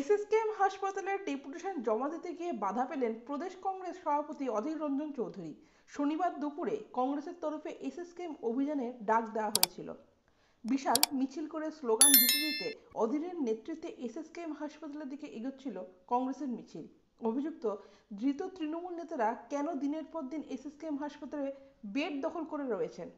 SSKM হাসপাতালের deputation জমা দিতে গিয়ে বাধা পেলেন প্রদেশ কংগ্রেস সভাপতি অধীর রঞ্জন চৌধুরী শনিবার দুপুরে কংগ্রেসের তরফে এসএসকেএম অভিযানে ডাক দেওয়া হয়েছিল বিশাল মিছিল করে স্লোগান দিতে দিতে অধীরের নেতৃত্বে এসএসকেএম হাসপাতালের দিকে এগোচ্ছিল কংগ্রেসের মিছিল অভিযুক্ত ধৃত তৃণমূল নেতারা কেন দিনের পর দিন এসএসকেএম হাসপাতালে বেড দখল করে রয়েছেন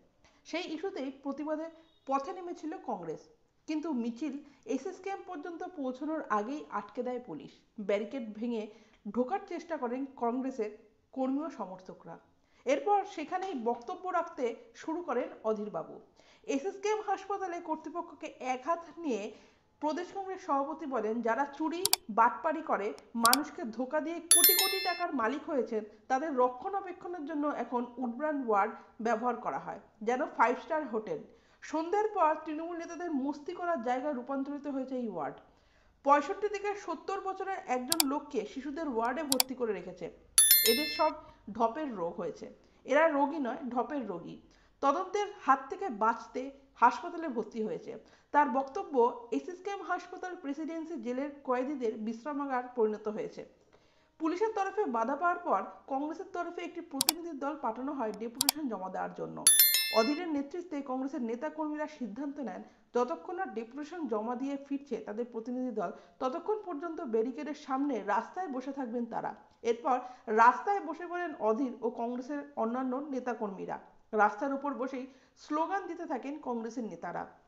সেই ইস্যুতেই প্রতিবাদে পথে নেমেছিল কংগ্রেস কিন্তু মিছিল এসএস ক্যাম্প পর্যন্ত পৌঁছানোর আগেই আটকে দেয় পুলিশ ব্যারিকেড ভেঙে ঢোকার চেষ্টা করেন কংগ্রেসের কর্মী ও সমর্থকরা এরপর সেখানেই বক্তব্য রাখতে শুরু করেন অধীরবাবু এসএসকেএম হাসপাতালে কর্তৃপক্ষকে এক হাত নিয়ে প্রদেশ কংগ্রেস সভাপতি বলেন যারা চুরি বাটপাড়ি করে মানুষকে ধোকা দিয়ে কোটি কোটি টাকার মালিক হয়েছেন তাদের রক্ষণাবেক্ষণের জন্য এখন উডব্রান্ড ওয়ার্ড ব্যবহার করা হয় যেন ফাইভ স্টার হোটেল সন্ধ্যের পর তৃণমূল নেতাদের মস্তি করার জায়গায় রূপান্তরিত হয়েছে এই ওয়ার্ড পঁয়ষট্টি থেকে সত্তর বছরের একজন লোককে শিশুদের ওয়ার্ডে ভর্তি করে রেখেছে এদের সব ঢপের রোগ হয়েছে এরা রোগী নয় ঢপের রোগী তদন্তের হাত থেকে বাঁচতে হাসপাতালে ভর্তি হয়েছে তার বক্তব্য এসএসকেএম হাসপাতাল প্রেসিডেন্সি জেলের কয়েদিদের বিশ্রামাগার পরিণত হয়েছে পুলিশের তরফে বাধা পাওয়ার পর কংগ্রেসের তরফে একটি প্রতিনিধি দল পাঠানো হয় ডেপুটেশন জমা দেওয়ার জন্য অধীরের নেতৃত্বে কংগ্রেসের নেতাকর্মীরা সিদ্ধান্ত নেন যতক্ষণ না ডিপ্রেশন জমা দিয়ে ফিরছে তাদের প্রতিনিধি দল ততক্ষণ পর্যন্ত ব্যারিকেডের সামনে রাস্তায় বসে থাকবেন তারা এরপর রাস্তায় বসে পড়েন অধীর ও কংগ্রেসের অন্যান্য নেতাকর্মীরা রাস্তার উপর বসেই স্লোগান দিতে থাকেন কংগ্রেসের নেতারা